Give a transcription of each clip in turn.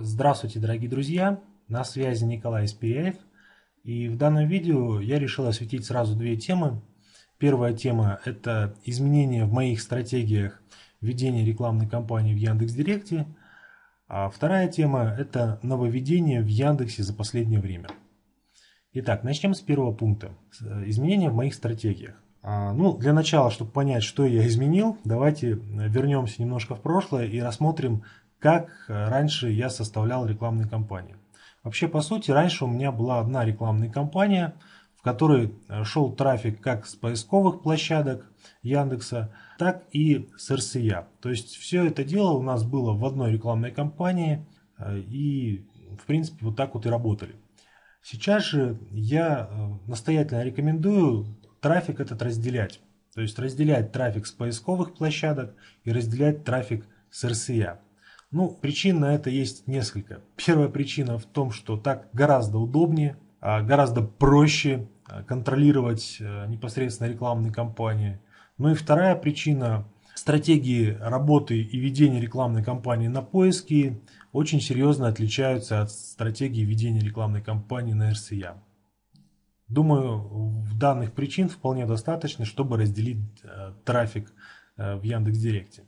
Здравствуйте, дорогие друзья! На связи Николай Спиряев. И в данном видео я решил осветить сразу две темы. Первая тема – это изменения в моих стратегиях ведения рекламной кампании в Яндекс.Директе. А вторая тема – это нововведения в Яндексе за последнее время. Итак, начнем с первого пункта. Э, изменения в моих стратегиях. А, ну, для начала, чтобы понять, что я изменил, давайте э, вернемся немножко в прошлое и рассмотрим как раньше я составлял рекламные кампании. Вообще, по сути, раньше у меня была одна рекламная кампания, в которой э, шел трафик как с поисковых площадок Яндекса, так и с RCA. То есть все это дело у нас было в одной рекламной кампании э, и, в принципе, вот так вот и работали. Сейчас же я э, настоятельно рекомендую трафик этот разделять. То есть разделять трафик с поисковых площадок и разделять трафик с RCA. Ну, причин на это есть несколько. Первая причина в том, что так гораздо удобнее, а, гораздо проще а, контролировать э, непосредственно рекламные кампании. Ну и вторая причина стратегии работы и ведения рекламной кампании на поиске очень серьезно отличаются от стратегии ведения рекламной кампании на RCA. Думаю, в данных причин вполне достаточно, чтобы разделить э, трафик э, в Яндекс.Директе.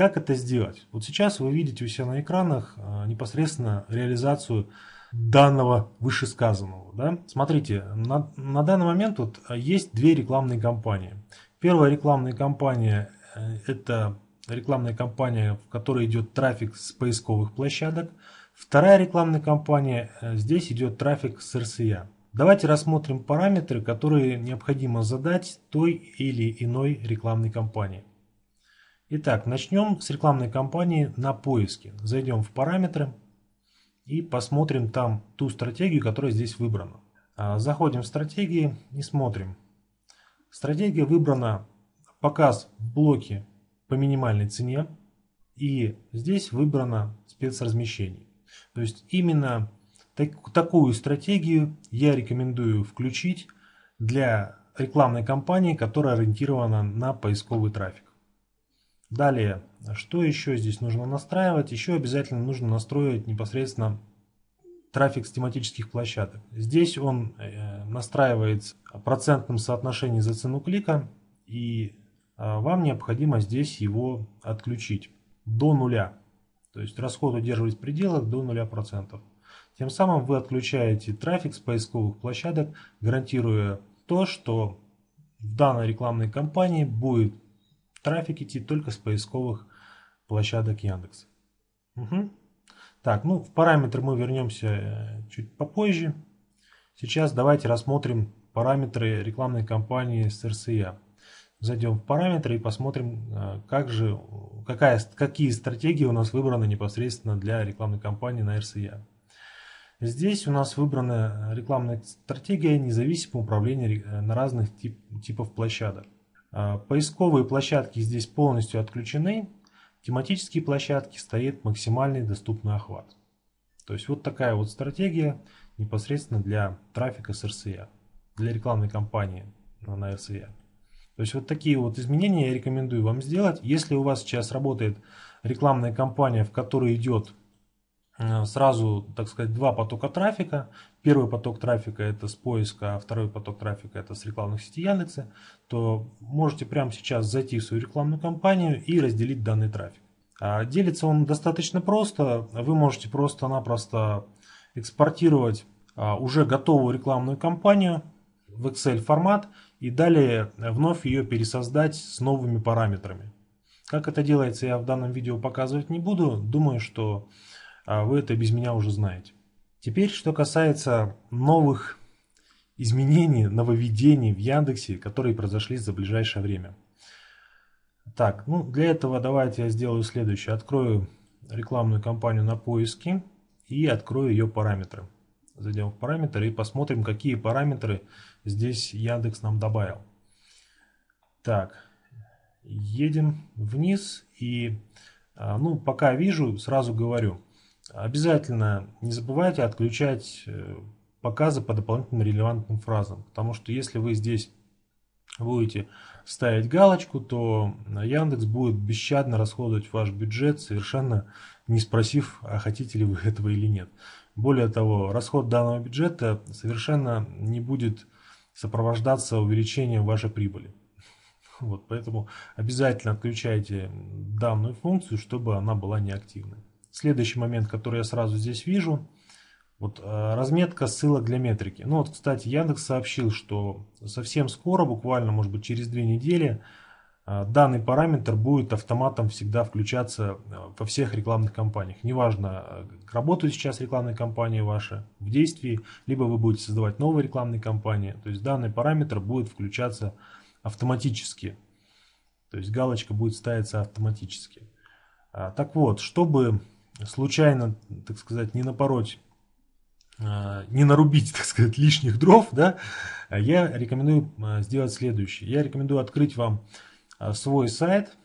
Как это сделать? Вот сейчас вы видите у себя на экранах а, непосредственно реализацию данного вышесказанного. Да? Смотрите, на, на данный момент вот а, есть две рекламные кампании. Первая рекламная кампания э, – это рекламная кампания, в которой идет трафик с поисковых площадок. Вторая рекламная кампания э, – здесь идет трафик с RCA. Давайте рассмотрим параметры, которые необходимо задать той или иной рекламной кампании. Итак, начнем с рекламной кампании на поиске. Зайдем в параметры и посмотрим там ту стратегию, которая здесь выбрана. А, заходим в стратегии и смотрим. Стратегия выбрана показ в блоке по минимальной цене и здесь выбрано спецразмещение. То есть именно так, такую стратегию я рекомендую включить для рекламной кампании, которая ориентирована на поисковый трафик. Далее, что еще здесь нужно настраивать? Еще обязательно нужно настроить непосредственно трафик с тематических площадок. Здесь он э, настраивается процентным соотношением за цену клика, и а, вам необходимо здесь его отключить до нуля. То есть расход удерживать в пределах до 0%. Тем самым вы отключаете трафик с поисковых площадок, гарантируя то, что в данной рекламной кампании будет Трафик идти только с поисковых площадок Яндекс. Угу. Так, ну в параметры мы вернемся э, чуть попозже. Сейчас давайте рассмотрим параметры рекламной кампании с РСЯ. Зайдем в параметры и посмотрим, э, как же, какая, какие стратегии у нас выбраны непосредственно для рекламной кампании на РСЯ. Здесь у нас выбрана рекламная стратегия независимого управления э, на разных тип, типов площадок. А, поисковые площадки здесь полностью отключены. Тематические площадки стоит максимальный доступный охват. То есть вот такая вот стратегия непосредственно для трафика с RCA, для рекламной кампании на RCA. То есть вот такие вот изменения я рекомендую вам сделать. Если у вас сейчас работает рекламная кампания, в которой идет Э, сразу, так сказать, два потока трафика. Первый поток трафика это с поиска, а второй поток трафика это с рекламных сетей Яндекса, то можете прямо сейчас зайти в свою рекламную кампанию и разделить данный трафик. А делится он достаточно просто. Вы можете просто-напросто экспортировать а, уже готовую рекламную кампанию в Excel формат и далее вновь ее пересоздать с новыми параметрами. Как это делается, я в данном видео показывать не буду. Думаю, что а вы это без меня уже знаете. Теперь, что касается новых изменений, нововведений в Яндексе, которые произошли за ближайшее время. Так, ну для этого давайте я сделаю следующее. Открою рекламную кампанию на поиске и открою ее параметры. Зайдем в параметры и посмотрим, какие параметры здесь Яндекс нам добавил. Так, едем вниз и, а, ну, пока вижу, сразу говорю – Обязательно не забывайте отключать э, показы по дополнительным релевантным фразам, потому что если вы здесь будете ставить галочку, то Яндекс будет бесщадно расходовать ваш бюджет, совершенно не спросив, а хотите ли вы этого или нет. Более того, расход данного бюджета совершенно не будет сопровождаться увеличением вашей прибыли. Вот, поэтому обязательно отключайте данную функцию, чтобы она была неактивной. Следующий момент, который я сразу здесь вижу, вот э, разметка ссылок для метрики. Ну вот, кстати, Яндекс сообщил, что совсем скоро, буквально, может быть, через две недели, э, данный параметр будет автоматом всегда включаться э, во всех рекламных кампаниях. Неважно, работают сейчас рекламные кампании ваши в действии, либо вы будете создавать новые рекламные кампании. То есть данный параметр будет включаться автоматически. То есть галочка будет ставиться автоматически. А, так вот, чтобы случайно, так сказать, не напороть, э, не нарубить, так сказать, лишних дров, да, я рекомендую э, сделать следующее. Я рекомендую открыть вам э, свой сайт.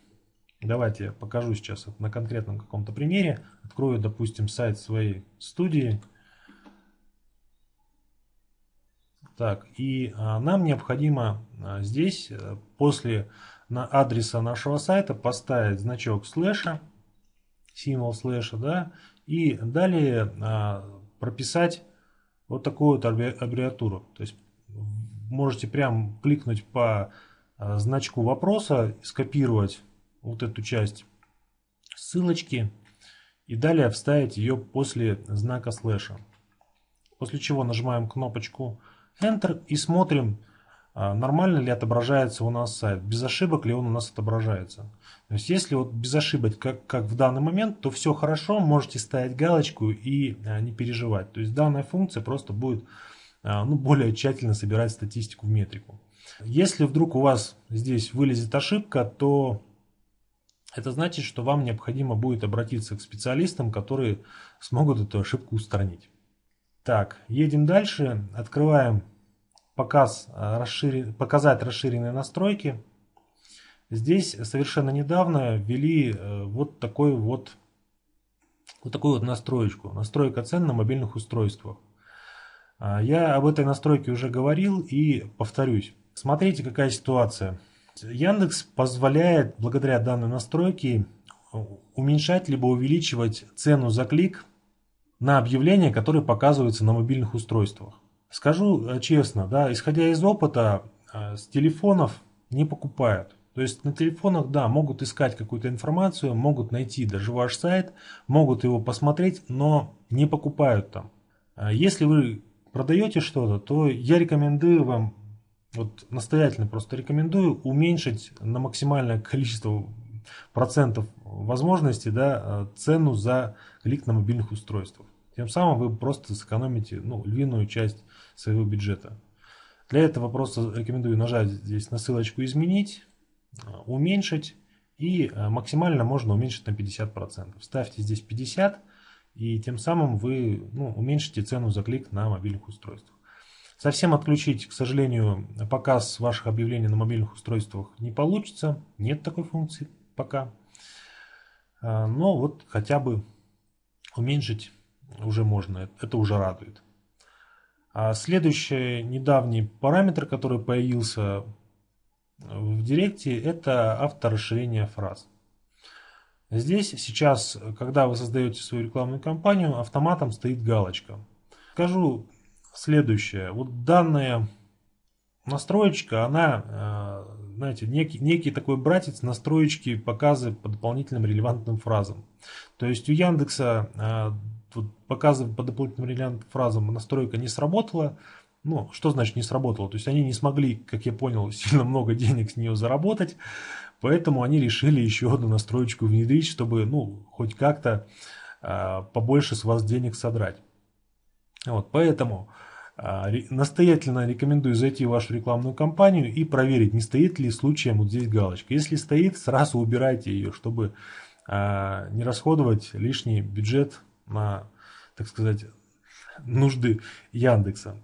Давайте я покажу сейчас на конкретном каком-то примере. Открою, допустим, сайт своей студии. Так, и нам необходимо здесь после адреса нашего сайта поставить значок слэша символ слэша, да, и далее а, прописать вот такую вот аббревиатуру. То есть можете прям кликнуть по а, значку вопроса, скопировать вот эту часть ссылочки и далее вставить ее после знака слэша. После чего нажимаем кнопочку Enter и смотрим, а нормально ли отображается у нас сайт, без ошибок ли он у нас отображается. То есть если вот без ошибок, как, как в данный момент, то все хорошо, можете ставить галочку и а, не переживать. То есть данная функция просто будет а, ну, более тщательно собирать статистику в метрику. Если вдруг у вас здесь вылезет ошибка, то это значит, что вам необходимо будет обратиться к специалистам, которые смогут эту ошибку устранить. Так, едем дальше, открываем показ, э, расширен, показать расширенные настройки. Здесь совершенно недавно ввели э, вот такой вот вот такую вот настроечку, настройка цен на мобильных устройствах. А, я об этой настройке уже говорил и повторюсь. Смотрите, какая ситуация. Яндекс позволяет благодаря данной настройке уменьшать либо увеличивать цену за клик на объявления, которые показываются на мобильных устройствах. Скажу э, честно, да, исходя из опыта, э, с телефонов не покупают. То есть на телефонах, да, могут искать какую-то информацию, могут найти даже ваш сайт, могут его посмотреть, но не покупают там. Э, если вы продаете что-то, то я рекомендую вам, вот настоятельно просто рекомендую уменьшить на максимальное количество процентов возможности да, цену за клик на мобильных устройствах. Тем самым вы просто сэкономите ну, львиную часть своего бюджета. Для этого просто рекомендую нажать здесь на ссылочку «Изменить», а, «Уменьшить» и а, максимально можно уменьшить на 50%. Ставьте здесь 50 и тем самым вы ну, уменьшите цену за клик на мобильных устройствах. Совсем отключить, к сожалению, показ ваших объявлений на мобильных устройствах не получится. Нет такой функции пока. А, но вот хотя бы уменьшить уже можно, это уже радует. А следующий недавний параметр, который появился в Директе, это авторасширение фраз. Здесь сейчас, когда вы создаете свою рекламную кампанию, автоматом стоит галочка. Скажу следующее. Вот данная настроечка, она, э, знаете, некий, некий такой братец настроечки показы по дополнительным релевантным фразам. То есть у Яндекса э, вот показывают по дополнительным релянт фразам, настройка не сработала. Ну, что значит не сработало? То есть они не смогли, как я понял, сильно много денег с нее заработать, поэтому они решили еще одну настроечку внедрить, чтобы, ну, хоть как-то э, побольше с вас денег содрать. Вот, поэтому э, настоятельно рекомендую зайти в вашу рекламную кампанию и проверить, не стоит ли случаем вот здесь галочка. Если стоит, сразу убирайте ее, чтобы э, не расходовать лишний бюджет на, так сказать, нужды Яндекса.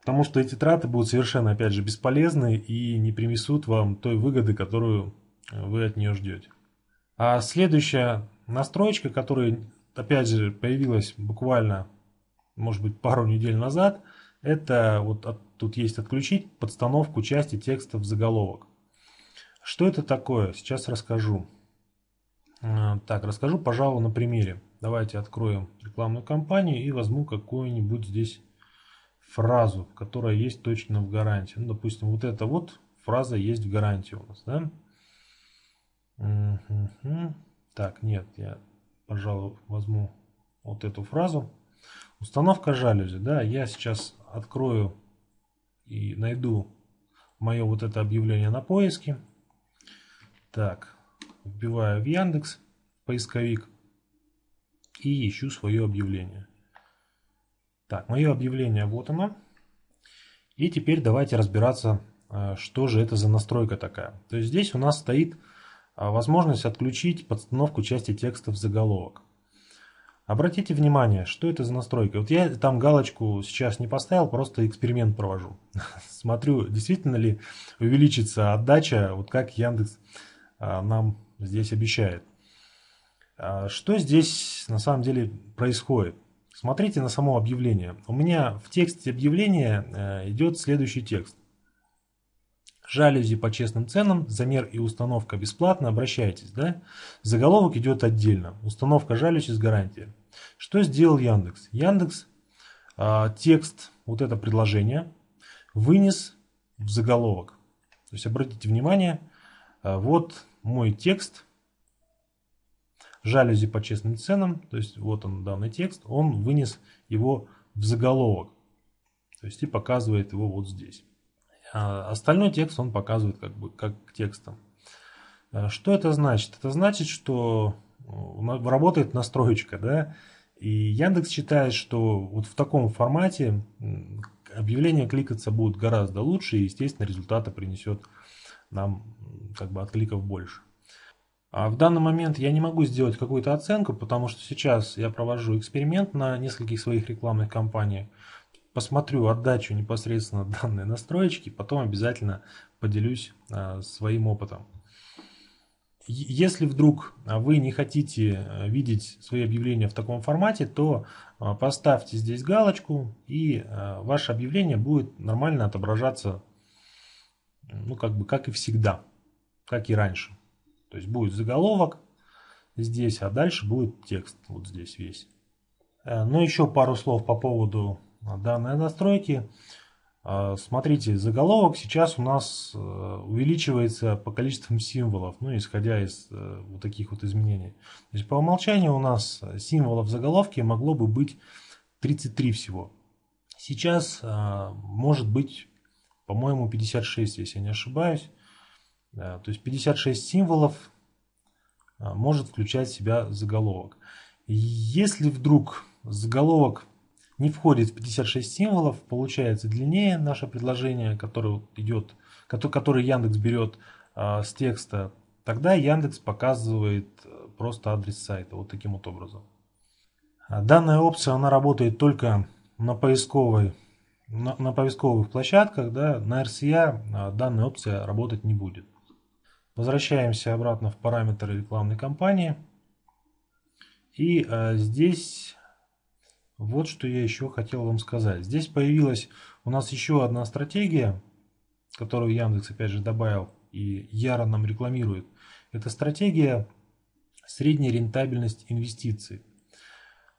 Потому что эти траты будут совершенно, опять же, бесполезны и не принесут вам той выгоды, которую э, вы от нее ждете. А следующая настройка, которая, опять же, появилась буквально, может быть, пару недель назад, это вот от, тут есть отключить подстановку части текста в заголовок. Что это такое? Сейчас расскажу. Э, так, расскажу, пожалуй, на примере. Давайте откроем рекламную кампанию и возьму какую-нибудь здесь фразу, которая есть точно в гарантии. Ну, допустим, вот эта вот фраза есть в гарантии у нас, да? Угу. Так, нет, я, пожалуй, возьму вот эту фразу. Установка жалюзи, да, я сейчас открою и найду мое вот это объявление на поиске. Так, вбиваю в Яндекс поисковик и ищу свое объявление. Так, мое объявление вот оно. И теперь давайте разбираться, э, что же это за настройка такая. То есть здесь у нас стоит э, возможность отключить подстановку части текста в заголовок. Обратите внимание, что это за настройка. Вот я там галочку сейчас не поставил, просто эксперимент провожу. Смотрю, действительно ли увеличится отдача, вот как Яндекс э, нам здесь обещает. А что здесь на самом деле происходит? Смотрите на само объявление. У меня в тексте объявления э, идет следующий текст. Жалюзи по честным ценам, замер и установка бесплатно, обращайтесь, да? Заголовок идет отдельно. Установка жалюзи с гарантией. Что сделал Яндекс? Яндекс а, текст, вот это предложение, вынес в заголовок. То есть обратите внимание, а, вот мой текст, жалюзи по честным ценам, то есть вот он данный текст, он вынес его в заголовок. То есть и показывает его вот здесь. А остальной текст он показывает как бы как текстом. А что это значит? Это значит, что э, работает настроечка, да, и Яндекс считает, что вот в таком формате объявления кликаться будут гораздо лучше, и, естественно, результата принесет нам как бы откликов больше. А В данный момент я не могу сделать какую-то оценку, потому что сейчас я провожу эксперимент на нескольких своих рекламных кампаниях. Посмотрю отдачу непосредственно данной настроечки, потом обязательно поделюсь а, своим опытом. Если вдруг а, вы не хотите а, видеть свои объявления в таком формате, то поставьте здесь галочку, и ваше объявление будет нормально отображаться, ну, как бы, как и всегда, как и раньше. То есть будет заголовок здесь, а дальше будет текст вот здесь весь. Э, ну, еще пару слов по поводу э, данной настройки. Э, смотрите, заголовок сейчас у нас увеличивается по количеству символов, ну, исходя из вот таких вот изменений. То есть по умолчанию у нас символов в заголовке могло бы быть 33 всего. Сейчас может быть, по-моему, 56, если я не ошибаюсь. Э, то есть 56 символов э, может включать в себя заголовок. Если вдруг заголовок не входит в 56 символов, получается длиннее наше предложение, которое идет, которое Яндекс берет э, с текста, тогда Яндекс показывает просто адрес сайта вот таким вот образом. А данная опция она работает только на поисковой на, на поисковых площадках, да, на RCA а, а данная опция работать не будет. Возвращаемся обратно в параметры рекламной кампании. И э, здесь вот что я еще хотел вам сказать. Здесь появилась у нас еще одна стратегия, которую Яндекс опять же добавил и яро нам рекламирует. Это стратегия средняя рентабельность инвестиций.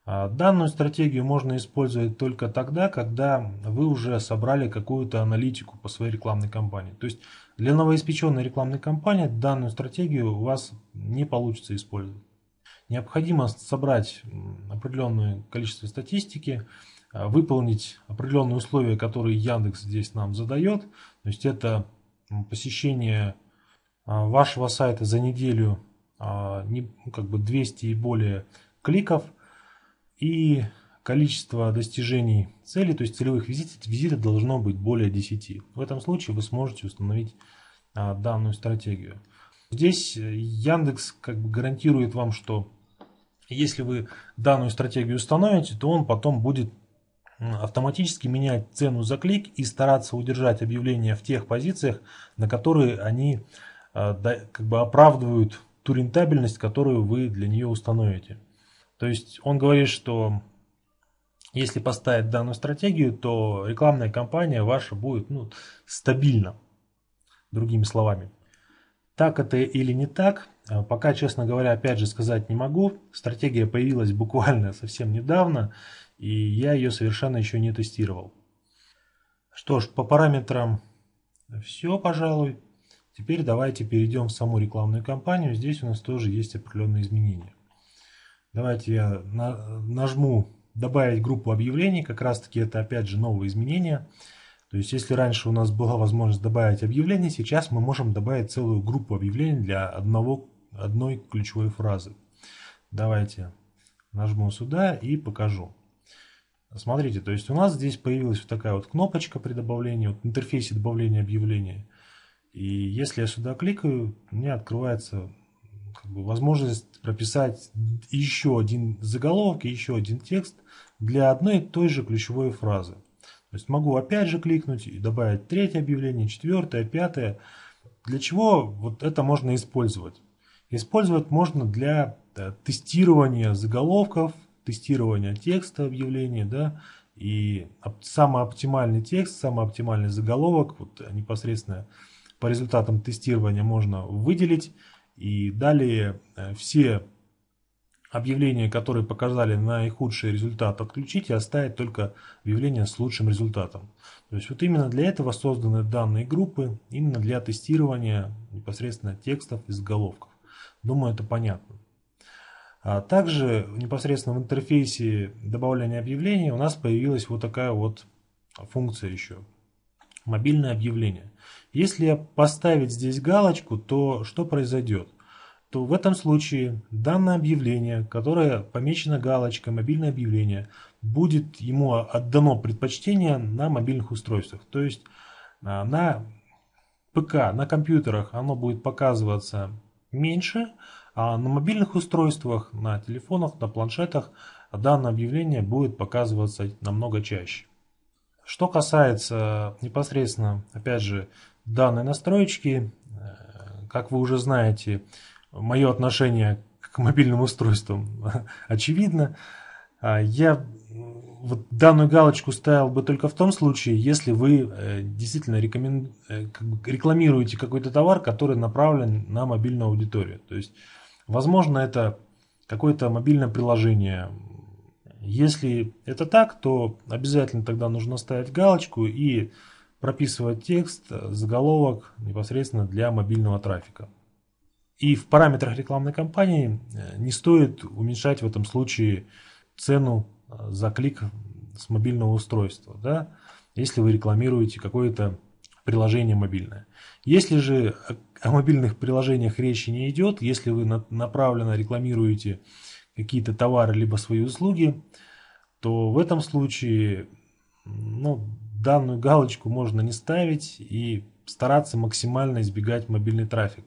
А данную стратегию можно использовать только тогда, когда вы уже собрали какую-то аналитику по своей рекламной кампании. То есть для новоиспеченной рекламной кампании данную стратегию у вас не получится использовать. Необходимо собрать определенное количество статистики, а, выполнить определенные условия, которые Яндекс здесь нам задает. То есть это посещение а, вашего сайта за неделю ну, как бы 200 и более кликов – и количество достижений цели, то есть целевых визитов, визитов должно быть более 10. В этом случае вы сможете установить а, данную стратегию. Здесь э, Яндекс как бы гарантирует вам, что если вы данную стратегию установите, то он потом будет автоматически менять цену за клик и стараться удержать объявления в тех позициях, на которые они а, как бы оправдывают ту рентабельность, которую вы для нее установите. То есть он говорит, что если поставить данную стратегию, то рекламная кампания ваша будет ну, стабильна, другими словами. Так это или не так, а пока, честно говоря, опять же сказать не могу. Стратегия появилась буквально совсем недавно, и я ее совершенно еще не тестировал. Что ж, по параметрам все, пожалуй. Теперь давайте перейдем в саму рекламную кампанию. Здесь у нас тоже есть определенные изменения. Давайте я нажму «Добавить группу объявлений». Как раз-таки это опять же новые изменения. То есть, если раньше у нас была возможность добавить объявление, сейчас мы можем добавить целую группу объявлений для одного, одной ключевой фразы. Давайте нажму сюда и покажу. Смотрите, то есть у нас здесь появилась вот такая вот кнопочка при добавлении, вот в интерфейсе добавления объявления. И если я сюда кликаю, у меня открывается как бы, возможность прописать еще один заголовок, и еще один текст для одной и той же ключевой фразы. То есть могу опять же кликнуть и добавить третье объявление, четвертое, пятое. Для чего вот это можно использовать? Использовать можно для тестирования заголовков, тестирования текста объявления, да, и самый оптимальный текст, самый оптимальный заголовок, вот а, непосредственно по результатам тестирования можно выделить и далее э, все объявления, которые показали наихудший результат, отключить и оставить только объявления с лучшим результатом. То есть вот именно для этого созданы данные группы, именно для тестирования непосредственно текстов и заголовков. Думаю, это понятно. А также непосредственно в интерфейсе добавления объявлений у нас появилась вот такая вот функция еще – Мобильное объявление. Если поставить здесь галочку, то что произойдет? то в этом случае данное объявление, которое помечено галочкой «Мобильное объявление», будет ему отдано предпочтение на мобильных устройствах. То есть а, на ПК, на компьютерах оно будет показываться меньше, а на мобильных устройствах, на телефонах, на планшетах данное объявление будет показываться намного чаще. Что касается э, непосредственно, опять же, данной настройки, э, как вы уже знаете, мое отношение к мобильным устройствам очевидно. А, я вот данную галочку ставил бы только в том случае, если вы э, действительно рекомен... как бы рекламируете какой-то товар, который направлен на мобильную аудиторию. То есть, возможно, это какое-то мобильное приложение, если это так, то обязательно тогда нужно ставить галочку и прописывать текст, э, заголовок непосредственно для мобильного трафика. И в параметрах рекламной кампании э, не стоит уменьшать в этом случае цену э, за клик с мобильного устройства, да, если вы рекламируете какое-то приложение мобильное. Если же о мобильных приложениях речи не идет, если вы направленно рекламируете э, какие-то товары либо свои услуги, то в этом случае ну, данную галочку можно не ставить и стараться максимально избегать мобильный трафик.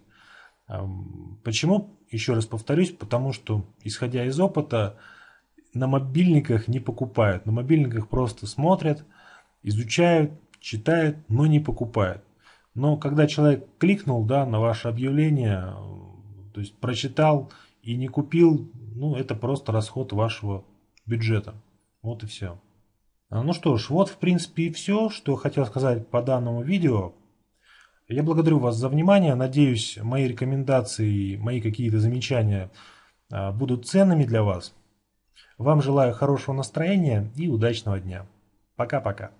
Почему? Еще раз повторюсь, потому что, исходя из опыта, на мобильниках не покупают. На мобильниках просто смотрят, изучают, читают, но не покупают. Но когда человек кликнул да, на ваше объявление, то есть прочитал и не купил, ну, это просто расход вашего бюджета. Вот и все. А, ну что ж, вот в принципе и все, что хотел сказать по данному видео. Я благодарю вас за внимание. Надеюсь, мои рекомендации, мои какие-то замечания а, будут ценными для вас. Вам желаю хорошего настроения и удачного дня. Пока-пока.